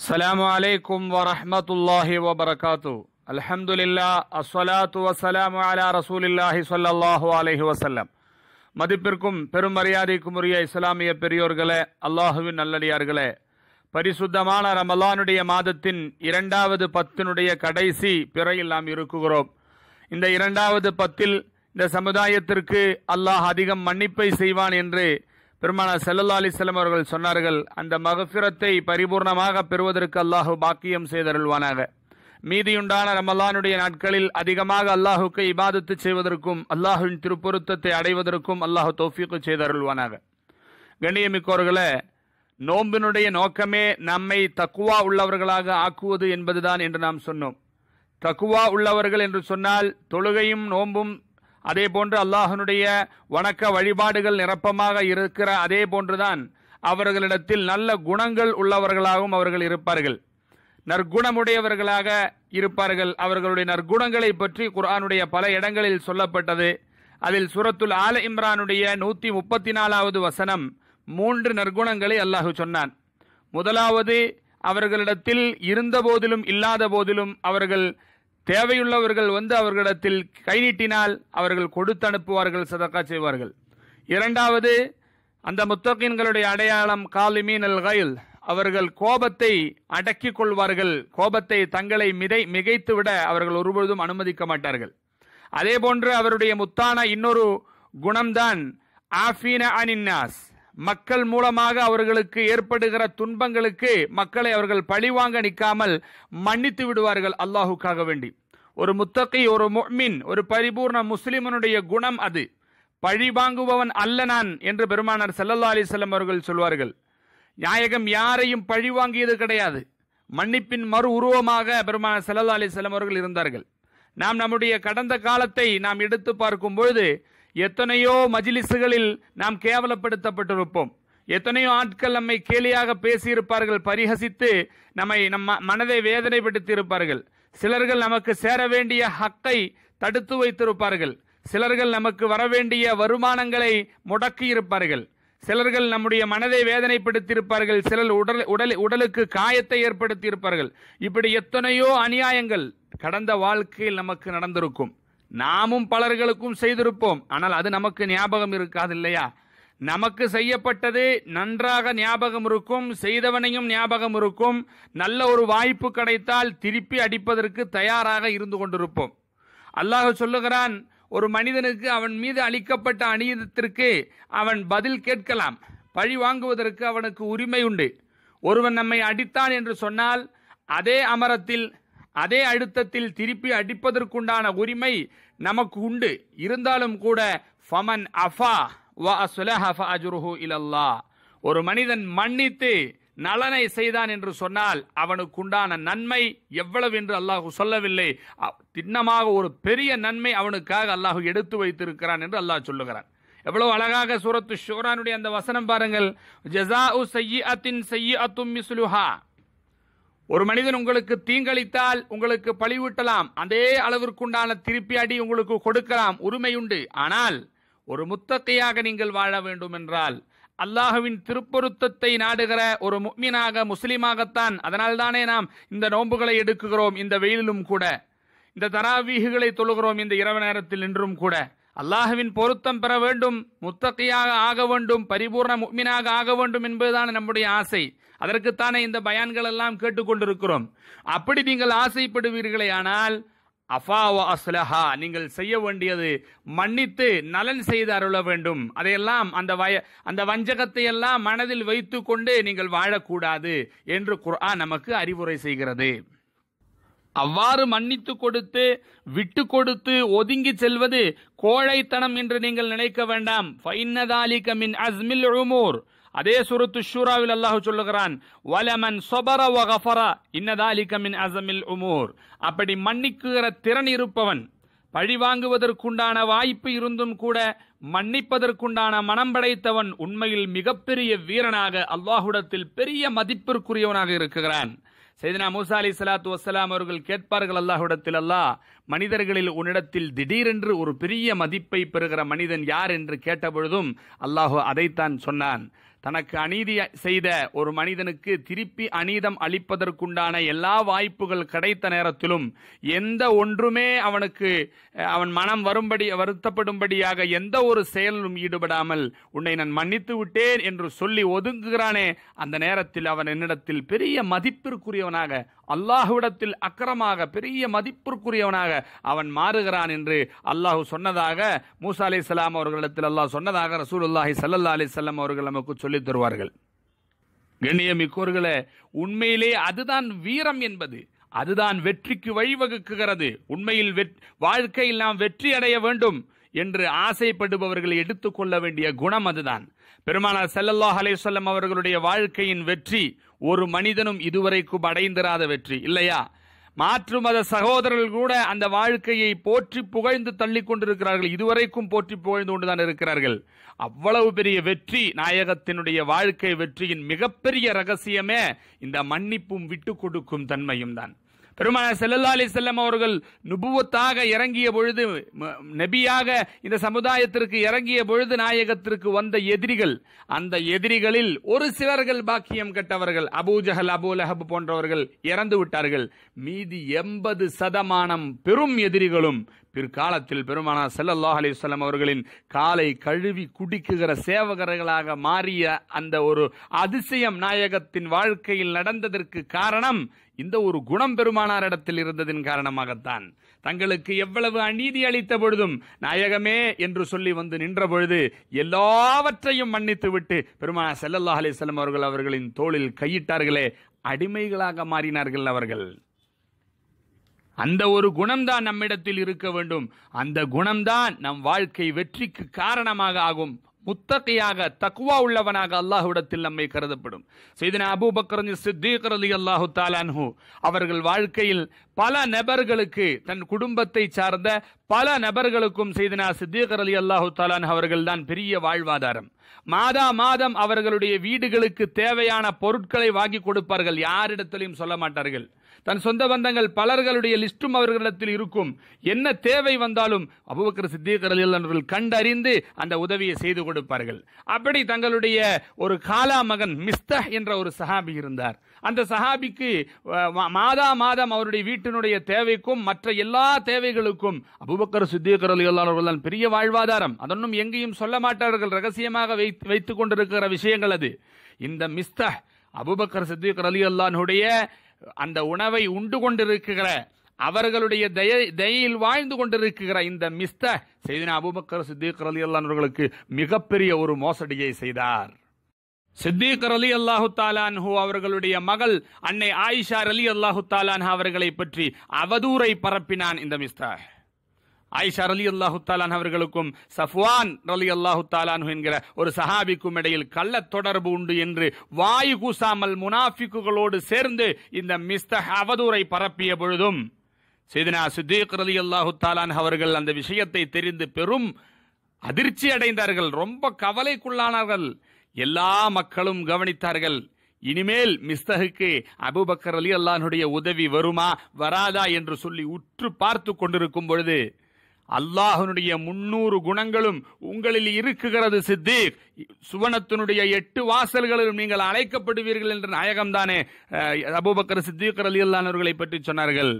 السلام عليكم ورحمة الله وبركاته الحمد لله الصلاة والسلام على رسول الله صلى الله عليه மதிப்பிற்கும் பெருமரியாதைக்கும் உரிய இஸ்லாமிய பெரியோர்களே அல்லாஹுவின் நல்லடியார்களே பரிசுத்தமான ரமலானுடைய மாதத்தின் இரண்டாவது பத்தினுடைய கடைசி பிறையில் நாம் இருக்குகிறோம் இந்த இரண்டாவது பத்தில் இந்த சமுதாயத்திற்கு அல்லாஹ் அதிகம் மன்னிப்பை செய்வான் என்று பெருமானா செல்லல்லா அலிசல்லம் அவர்கள் சொன்னார்கள் அந்த மகஃபிரத்தை பரிபூர்ணமாக பெறுவதற்கு அல்லாஹு பாக்கியம் செய்தருள்வானாக மீதியுண்டான ரமலானுடைய நாட்களில் அதிகமாக அல்லாஹுக்கு இபாதத்து செய்வதற்கும் அல்லாஹுவின் திருப்பொருத்தத்தை அடைவதற்கும் அல்லாஹு தோஃபிக்கு செய்தருள்வானாக கண்ணியமிக்கோர்களை நோம்பினுடைய நோக்கமே நம்மை தக்குவா உள்ளவர்களாக ஆக்குவது என்பதுதான் என்று நாம் சொன்னோம் தக்குவா உள்ளவர்கள் என்று சொன்னால் தொழுகையும் நோம்பும் அதே போன்று அல்லாஹனுடைய வணக்க வழிபாடுகள் நிரப்பமாக இருக்கிற அதே போன்றுதான் அவர்களிடத்தில் நல்ல குணங்கள் உள்ளவர்களாகவும் அவர்கள் இருப்பார்கள் நற்குணமுடையவர்களாக இருப்பார்கள் அவர்களுடைய நற்குணங்களை பற்றி குரானுடைய பல இடங்களில் சொல்லப்பட்டது அதில் சுரத்துல் ஆல இம்ரானுடைய நூற்றி முப்பத்தி நாலாவது வசனம் மூன்று நற்குணங்களை அல்லாஹு சொன்னான் முதலாவது அவர்களிடத்தில் இருந்த போதிலும் இல்லாத போதிலும் அவர்கள் தேவையுள்ளவர்கள் வந்து அவர்களிடத்தில் கை நீட்டினால் அவர்கள் கொடுத்து அனுப்புவார்கள் சதக்கா செய்வார்கள் இரண்டாவது அந்த முத்தகின்களுடைய அடையாளம் காலிமீன் அல் கயில் அவர்கள் கோபத்தை அடக்கி கொள்வார்கள் கோபத்தை தங்களை மிதை மிகைத்துவிட அவர்கள் ஒருபொழுதும் அனுமதிக்க மாட்டார்கள் அதே போன்று அவருடைய முத்தான இன்னொரு குணம்தான் ஆஃபீன அனின்னாஸ் மக்கள் மூலமாக அவர்களுக்கு ஏற்படுகிற துன்பங்களுக்கு மக்களை அவர்கள் பழிவாங்க நிற்காமல் மன்னித்து விடுவார்கள் அல்லாஹுக்காக வேண்டி ஒரு முத்தகை ஒரு மொஹ்மின் ஒரு பரிபூர்ண முஸ்லிமனுடைய குணம் அது பழி வாங்குபவன் அல்ல நான் என்று பெருமானார் செல்லல்லா அலிசல்லம் அவர்கள் சொல்வார்கள் நாயகம் யாரையும் பழி வாங்கியது கிடையாது மன்னிப்பின் மறு உருவமாக பெருமானார் செல்லல்லா அலிசல்லம் அவர்கள் இருந்தார்கள் நாம் நம்முடைய கடந்த காலத்தை நாம் எடுத்து பார்க்கும் பொழுது எத்தனையோ மஜிலிசுகளில் நாம் கேவலப்படுத்தப்பட்டிருப்போம் எத்தனையோ ஆட்கள் நம்மை கேலியாக பேசியிருப்பார்கள் பரிஹசித்து நம்மை நம் மனதை வேதனைப்படுத்தி இருப்பார்கள் சிலர்கள் நமக்கு சேர வேண்டிய ஹக்கை தடுத்து வைத்திருப்பார்கள் சிலர்கள் நமக்கு வரவேண்டிய வருமானங்களை முடக்கியிருப்பார்கள் சிலர்கள் நம்முடைய மனதை வேதனைப்படுத்தியிருப்பார்கள் சிலர் உடல் உடல் உடலுக்கு காயத்தை ஏற்படுத்தியிருப்பார்கள் இப்படி எத்தனையோ அநியாயங்கள் கடந்த வாழ்க்கையில் நமக்கு நடந்திருக்கும் நாமும் பலர்களுக்கும் செய்திருப்போம் ஆனால் அது நமக்கு ஞாபகம் இருக்காது இல்லையா நமக்கு செய்யப்பட்டது நன்றாக ஞாபகம் இருக்கும் செய்தவனையும் ஞாபகம் இருக்கும் நல்ல ஒரு வாய்ப்பு கிடைத்தால் திருப்பி அடிப்பதற்கு தயாராக இருந்து கொண்டிருப்போம் அல்லாஹ் சொல்லுகிறான் ஒரு மனிதனுக்கு அவன் மீது அளிக்கப்பட்ட அநீதத்திற்கு அவன் பதில் கேட்கலாம் பழி வாங்குவதற்கு அவனுக்கு உரிமை உண்டு ஒருவன் நம்மை அடித்தான் என்று சொன்னால் அதே அமரத்தில் அதே அழுத்தத்தில் திருப்பி அடிப்பதற்குண்டான உரிமை நமக்கு உண்டு இருந்தாலும் கூட ஃபமன் அஃபா வ அசுலஹஃபா அஜுருஹு இலல்லா ஒரு மனிதன் மன்னித்து நலனை செய்தான் என்று சொன்னால் அவனுக்கு உண்டான நன்மை எவ்வளவு என்று அல்லாஹு சொல்லவில்லை திண்ணமாக ஒரு பெரிய நன்மை அவனுக்காக அல்லாஹு எடுத்து வைத்திருக்கிறான் என்று அல்லாஹ் சொல்லுகிறான் எவ்வளவு அழகாக சூரத்து ஷோரானுடைய அந்த வசனம் பாருங்கள் ஜசா உ செய்யி அத்தின் செய்யி அத்தும் மிசுலுஹா ஒரு மனிதன் உங்களுக்கு தீங்களித்தால் உங்களுக்கு பழிவூட்டலாம் அதே அளவிற்குண்டான திருப்பி அடி உங்களுக்கு கொடுக்கலாம் உரிமையுண்டு ஆனால் ஒரு முத்தத்தையாக நீங்கள் வாழ வேண்டும் என்றால் அல்லாஹுவின் திருப்பொருத்தத்தை நாடுகிற ஒரு முக்மீனாக முஸ்லீமாகத்தான் அதனால்தானே நாம் இந்த நோன்புகளை எடுக்குகிறோம் இந்த வெயிலிலும் கூட இந்த தராவீகுகளை தொழுகிறோம் இந்த இரவு நேரத்தில் நின்றும் கூட அல்லாஹுவின் பொருத்தம் பெற வேண்டும் முத்தத்தையாக ஆக வேண்டும் பரிபூர்ண முக்மீனாக ஆக வேண்டும் என்பதுதான் நம்முடைய ஆசை அதற்குத்தானே இந்த பயான்கள் எல்லாம் கேட்டுக்கொண்டிருக்கிறோம் அப்படி நீங்கள் ஆசைப்படுவீர்களே ஆனால் அஃபாவ அஸ்லஹா நீங்கள் செய்ய வேண்டியது மன்னித்து நலன் செய்து அருள வேண்டும் அதையெல்லாம் அந்த வய அந்த வஞ்சகத்தை எல்லாம் மனதில் வைத்து கொண்டு நீங்கள் வாழக்கூடாது என்று குர்ஆன் நமக்கு அறிவுரை செய்கிறது அவ்வாறு மன்னித்து கொடுத்து விட்டு கொடுத்து ஒதுங்கி செல்வது கோழைத்தனம் என்று நீங்கள் நினைக்க வேண்டாம் ஃபைன்னதாலிகமின் அஸ்மில் உமூர் அதே சுரத்து ஷூராவில் அல்லாஹ் சொல்லுகிறான் வலமன் சொபர வகஃபரா இன்னதாலிகமின் அசமில் உமூர் அப்படி மன்னிக்குகிற திறன் இருப்பவன் பழி வாங்குவதற்குண்டான வாய்ப்பு இருந்தும் கூட மன்னிப்பதற்குண்டான மனம் படைத்தவன் உண்மையில் மிகப்பெரிய வீரனாக அல்லாஹுடத்தில் பெரிய மதிப்பிற்குரியவனாக இருக்கிறான் சைதனா மூசா அலி சலாத்து வசலாம் அவர்கள் கேட்பார்கள் அல்லாஹுடத்தில் அல்லாஹ் மனிதர்களில் உன்னிடத்தில் திடீரென்று ஒரு பெரிய மதிப்பை பெறுகிற மனிதன் யார் என்று கேட்டபொழுதும் அல்லாஹோ அதைத்தான் சொன்னான் தனக்கு அநீதி செய்த ஒரு மனிதனுக்கு திருப்பி அநீதம் அளிப்பதற்குண்டான எல்லா வாய்ப்புகள் கிடைத்த நேரத்திலும் எந்த ஒன்றுமே அவனுக்கு அவன் மனம் வரும்படி வருத்தப்படும்படியாக எந்த ஒரு செயலும் ஈடுபடாமல் உன்னை நான் மன்னித்து விட்டேன் என்று சொல்லி ஒதுங்குகிறானே அந்த நேரத்தில் அவன் என்னிடத்தில் பெரிய மதிப்பிற்குரியவனாக அல்லாஹுவிடத்தில் அக்கரமாக பெரிய மதிப்பிற்குரியவனாக அவன் மாறுகிறான் என்று அல்லாஹு சொன்னதாக மூசா அலி இஸ்லாம் அவர்களிடத்தில் அல்லாஹ் சொன்னதாக ரசூலுல்லாஹி சல்லா அலி சொல்லம் அவர்கள் நமக்கு சொல்லித் தருவார்கள் கண்ணியமிக்கோர்களே உண்மையிலே அதுதான் வீரம் என்பது அதுதான் வெற்றிக்கு வழிவகுக்குகிறது உண்மையில் வாழ்க்கையில் நாம் வெற்றி அடைய வேண்டும் என்று ஆசைப்படுபவர்களை எடுத்துக்கொள்ள வேண்டிய குணம் அதுதான் பெருமானார் செல்லல்லாஹ் அலேசல்லம் அவர்களுடைய வாழ்க்கையின் வெற்றி ஒரு மனிதனும் இதுவரைக்கும் அடைந்திராத வெற்றி இல்லையா மாற்று மத சகோதரர்கள் கூட அந்த வாழ்க்கையை போற்றி புகழ்ந்து தள்ளி கொண்டிருக்கிறார்கள் இதுவரைக்கும் போற்றி புகழ்ந்து கொண்டுதான் இருக்கிறார்கள் அவ்வளவு பெரிய வெற்றி நாயகத்தினுடைய வாழ்க்கை வெற்றியின் மிகப்பெரிய ரகசியமே இந்த மன்னிப்பும் விட்டு கொடுக்கும் தன்மையும் தான் பெருமானார் செல்லல்லா அலி செல்லம் அவர்கள் நுபுவத்தாக இறங்கிய பொழுது நபியாக இந்த சமுதாயத்திற்கு இறங்கிய பொழுது நாயகத்திற்கு வந்த எதிரிகள் அந்த எதிரிகளில் ஒரு சிலர்கள் பாக்கியம் கட்டவர்கள் அபூஜஹல் அபு லஹப் போன்றவர்கள் இறந்து விட்டார்கள் மீதி எண்பது சதமானம் பெரும் எதிரிகளும் பிற்காலத்தில் பெருமானா செல்லல்லாஹ் அலிஸ்லாம் அவர்களின் காலை கழுவி குடிக்குகிற சேவகர்களாக மாறிய அந்த ஒரு அதிசயம் நாயகத்தின் வாழ்க்கையில் நடந்ததற்கு காரணம் இந்த ஒரு குணம் பெருமானார் இடத்தில் இருந்ததின் காரணமாகத்தான் தங்களுக்கு எவ்வளவு அநீதி அளித்த பொழுதும் நாயகமே என்று சொல்லி வந்து நின்ற பொழுது எல்லாவற்றையும் மன்னித்து விட்டு பெருமானா செல்லல்லா அலிஸ்லாம் அவர்கள் அவர்களின் தோளில் கையிட்டார்களே அடிமைகளாக மாறினார்கள் அவர்கள் அந்த ஒரு குணம்தான் நம்மிடத்தில் இருக்க வேண்டும் அந்த குணம்தான் நம் வாழ்க்கை வெற்றிக்கு காரணமாக ஆகும் முத்தகையாக தக்குவா உள்ளவனாக அல்லாஹுடத்தில் நம்மை கருதப்படும் செய்தன அபூபக்கரன் சித்தீக் அலி அல்லாஹு தாலான்ஹூ அவர்கள் வாழ்க்கையில் பல நபர்களுக்கு தன் குடும்பத்தை சார்ந்த பல நபர்களுக்கும் செய்தனா சித்தீக் அலி அல்லாஹு தாலான் அவர்கள் தான் பெரிய வாழ்வாதாரம் மாதா மாதம் அவர்களுடைய வீடுகளுக்கு தேவையான பொருட்களை வாங்கி கொடுப்பார்கள் யாரிடத்திலையும் சொல்ல மாட்டார்கள் தன் சொந்த பந்தங்கள் பலர்களுடைய லிஸ்டும் அவர்களிடத்தில் இருக்கும் என்ன தேவை வந்தாலும் அபுபக்கர் சித்திகரலில் அவர்கள் கண்டறிந்து அந்த உதவியை செய்து கொடுப்பார்கள் அப்படி தங்களுடைய ஒரு காலா மகன் மிஸ்த என்ற ஒரு சஹாபி இருந்தார் அந்த சஹாபிக்கு மாதா மாதம் அவருடைய வீட்டினுடைய தேவைக்கும் மற்ற எல்லா தேவைகளுக்கும் அபுபக்கர் சித்திகரலியல்லாளர்கள் தான் பெரிய வாழ்வாதாரம் அதனும் எங்கேயும் சொல்ல மாட்டார்கள் ரகசியமாக வைத்துக் கொண்டிருக்கிற விஷயங்கள் அது இந்த மிஸ்த அபுபக்கர் சித்திக் அலி அல்லானுடைய அந்த உணவை உண்டு கொண்டிருக்கிற அவர்களுடைய தய தயையில் வாழ்ந்து கொண்டிருக்கிற இந்த மிஸ்த செய்தினா அபுபக்கர் சித்திகர் அலி அல்லானவர்களுக்கு மிகப்பெரிய ஒரு மோசடியை செய்தார் சித்திகர் அலி அல்லாஹு தாலான் அவர்களுடைய மகள் அன்னை ஆயிஷா அலி அல்லாஹு தாலான் அவர்களை பற்றி அவதூரை பரப்பினான் இந்த மிஸ்தா ஆயிஷா அலி அல்லாஹு தாலான் அவர்களுக்கும் சஃப்வான் அலி அல்லாஹு தாலான் என்கிற ஒரு சஹாபிக்கும் இடையில் கள்ள தொடர்பு உண்டு என்று வாயு கூசாமல் முனாஃபிக்குகளோடு சேர்ந்து இந்த மிஸ்த அவதூரை பரப்பிய பொழுதும் சிதினா சித்தீக் அலி அல்லாஹு தாலான் அவர்கள் அந்த விஷயத்தை தெரிந்து பெரும் அதிர்ச்சி அடைந்தார்கள் ரொம்ப கவலைக்குள்ளானார்கள் எல்லா மக்களும் கவனித்தார்கள் இனிமேல் மிஸ்தகுக்கு அபுபக்கர் அலி அல்லானுடைய உதவி வருமா வராதா என்று சொல்லி உற்று பார்த்து கொண்டிருக்கும் பொழுது அல்லாஹனுடைய முன்னூறு குணங்களும் உங்களில் இருக்குகிறது சித்தீக் சுவனத்தினுடைய எட்டு வாசல்களிலும் நீங்கள் அழைக்கப்படுவீர்கள் என்ற நாயகம்தானே அபுபக்கர் சித்தீக் அலி அல்லானவர்களை பற்றி சொன்னார்கள்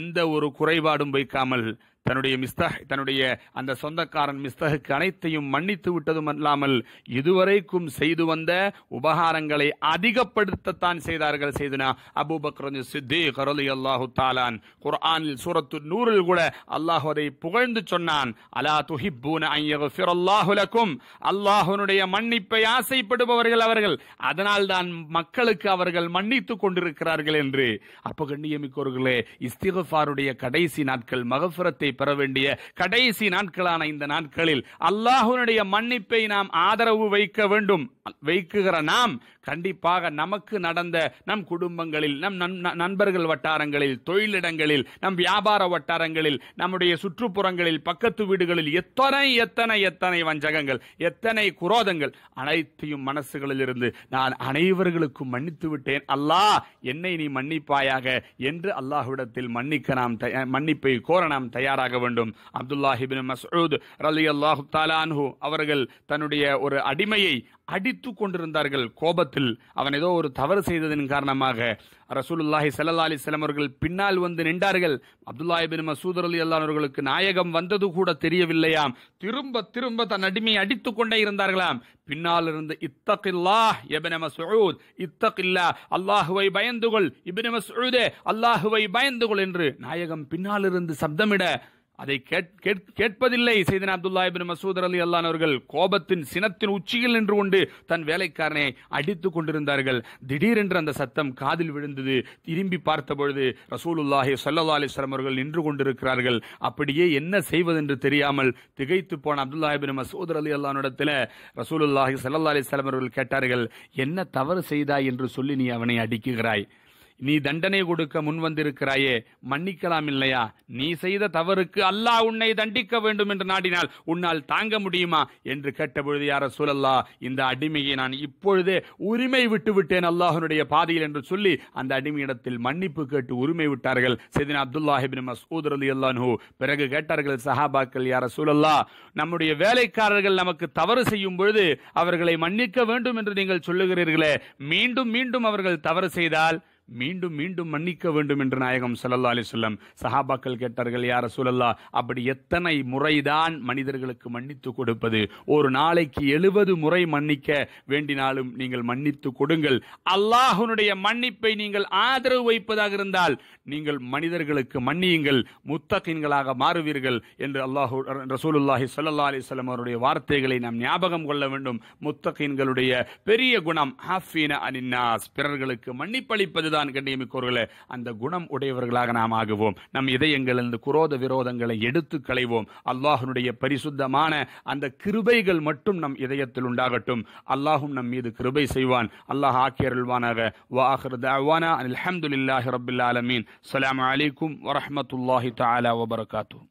எந்த ஒரு குறைபாடும் வைக்காமல் தன்னுடைய மிஸ்தஹ் தன்னுடைய அந்த சொந்தக்காரன் மிஸ்தகுக்கு அனைத்தையும் மன்னித்து விட்டதும் அல்லாமல் இதுவரைக்கும் செய்து வந்த உபகாரங்களை அதிகப்படுத்தத்தான் செய்தார்கள் செய்தனா அபூபக்ரன் சித்தி கரலி அல்லாஹு தாலான் குர்ஆனில் சூரத்து நூறில் கூட அல்லாஹு அதை புகழ்ந்து சொன்னான் அலா துஹிப்பூன ஐயகுலக்கும் அல்லாஹனுடைய மன்னிப்பை ஆசைப்படுபவர்கள் அவர்கள் அதனால் தான் மக்களுக்கு அவர்கள் மன்னித்து கொண்டிருக்கிறார்கள் என்று அப்போ கண்ணியமிக்கோர்களே இஸ்திகஃபாருடைய கடைசி நாட்கள் மகஃபுரத்தை பெற வேண்டிய கடைசி நாட்களான இந்த நாட்களில் அல்லாஹுனுடைய மன்னிப்பை நாம் ஆதரவு வைக்க வேண்டும் வைக்குகிற நாம் கண்டிப்பாக நமக்கு நடந்த நம் குடும்பங்களில் நம் நண்பர்கள் வட்டாரங்களில் தொழிலிடங்களில் நம் வியாபார வட்டாரங்களில் நம்முடைய சுற்றுப்புறங்களில் பக்கத்து வீடுகளில் எத்தனை எத்தனை எத்தனை வஞ்சகங்கள் எத்தனை குரோதங்கள் அனைத்தையும் மனசுகளில் இருந்து நான் அனைவர்களுக்கும் மன்னித்து விட்டேன் அல்லாஹ் என்னை நீ மன்னிப்பாயாக என்று அல்லாஹ்விடத்தில் மன்னிக்க நாம் மன்னிப்பை கோர நாம் தயாராக சொல்லித்தாக வேண்டும் ஹிபின் மசூத் ரலி அல்லாஹு தாலான்ஹு அவர்கள் தன்னுடைய ஒரு அடிமையை அடித்து கொண்டிருந்தார்கள் கோபத்தில் அவன் ஏதோ ஒரு தவறு செய்ததன் காரணமாக ரசூலுல்லாஹி சல்லா அலிஸ்லாம் அவர்கள் பின்னால் வந்து நின்றார்கள் ஹிபின் மசூத் அலி அல்லானவர்களுக்கு நாயகம் வந்தது கூட தெரியவில்லையாம் திரும்ப திரும்ப தன் அடிமையை அடித்து கொண்டே இருந்தார்களாம் பின்னால் இருந்து இத்தகில்லா எபின மசூத் இத்தகில்லா அல்லாஹுவை பயந்துகொள் இபின் மசூதே அல்லாஹுவை பயந்துகொள் என்று நாயகம் பின்னால் இருந்து சப்தமிட அதை கேட்பதில்லை சைதன் அப்துல்லா இபின் மசூத் அலி அல்லான் அவர்கள் கோபத்தின் சினத்தின் உச்சியில் நின்று கொண்டு தன் வேலைக்காரனை அடித்துக் கொண்டிருந்தார்கள் திடீரென்று அந்த சத்தம் காதில் விழுந்தது திரும்பி பார்த்தபொழுது ரசூலுல்லாஹி சல்லா அலிஸ்லாம் அவர்கள் நின்று கொண்டிருக்கிறார்கள் அப்படியே என்ன செய்வதென்று தெரியாமல் திகைத்து போன அப்துல்லா இபின் மசூத் அலி அல்லானிடத்தில் ரசூலுல்லாஹி சல்லா அலிஸ்லாம் அவர்கள் கேட்டார்கள் என்ன தவறு செய்தாய் என்று சொல்லி நீ அவனை அடிக்குகிறாய் நீ தண்டனை கொடுக்க முன் வந்திருக்கிறாயே மன்னிக்கலாம் இல்லையா நீ செய்த தவறுக்கு அல்லாஹ் உன்னை தண்டிக்க வேண்டும் என்று நாடினால் உன்னால் தாங்க முடியுமா என்று கேட்டபொழுது யார சூழல்லா இந்த அடிமையை நான் இப்பொழுதே உரிமை விட்டு விட்டேன் அல்லாஹனுடைய பாதையில் என்று சொல்லி அந்த அடிமையிடத்தில் மன்னிப்பு கேட்டு உரிமை விட்டார்கள் செதின் அப்துல்லாஹிபின் மசூத் அலி அல்லாஹூ பிறகு கேட்டார்கள் சஹாபாக்கள் யார சூழல்லா நம்முடைய வேலைக்காரர்கள் நமக்கு தவறு செய்யும் பொழுது அவர்களை மன்னிக்க வேண்டும் என்று நீங்கள் சொல்லுகிறீர்களே மீண்டும் மீண்டும் அவர்கள் தவறு செய்தால் மீண்டும் மீண்டும் மன்னிக்க வேண்டும் என்று நாயகம் சல்லல்லா அலி சொல்லம் சஹாபாக்கள் கேட்டார்கள் யார சூழல்லா அப்படி எத்தனை முறைதான் மனிதர்களுக்கு மன்னித்து கொடுப்பது ஒரு நாளைக்கு எழுபது முறை மன்னிக்க வேண்டினாலும் நீங்கள் மன்னித்து கொடுங்கள் அல்லாஹனுடைய மன்னிப்பை நீங்கள் ஆதரவு வைப்பதாக இருந்தால் நீங்கள் மனிதர்களுக்கு மன்னியுங்கள் முத்தகின்களாக மாறுவீர்கள் என்று அல்லாஹூ ரசூலுல்லாஹி சொல்லல்லா அலிஸ்லாம் அவருடைய வார்த்தைகளை நாம் ஞாபகம் கொள்ள வேண்டும் முத்தகின்களுடைய பெரிய குணம் பிறர்களுக்கு மன்னிப்பளிப்பது அதுதான் கண்ணியமிக்கோர்களே அந்த குணம் உடையவர்களாக நாம் ஆகுவோம் நம் இதயங்களிலிருந்து குரோத விரோதங்களை எடுத்து களைவோம் அல்லாஹனுடைய பரிசுத்தமான அந்த கிருபைகள் மட்டும் நம் இதயத்தில் உண்டாகட்டும் அல்லாஹும் நம் மீது கிருபை செய்வான் அல்லாஹ் ஆக்கியருள்வானாக வாஹர் தாவானா அலமதுல்லாஹி ரபுல்லாலமீன் அலாம் அலைக்கும் வரமத்துல்லாஹி தாலா வபர்காத்தூ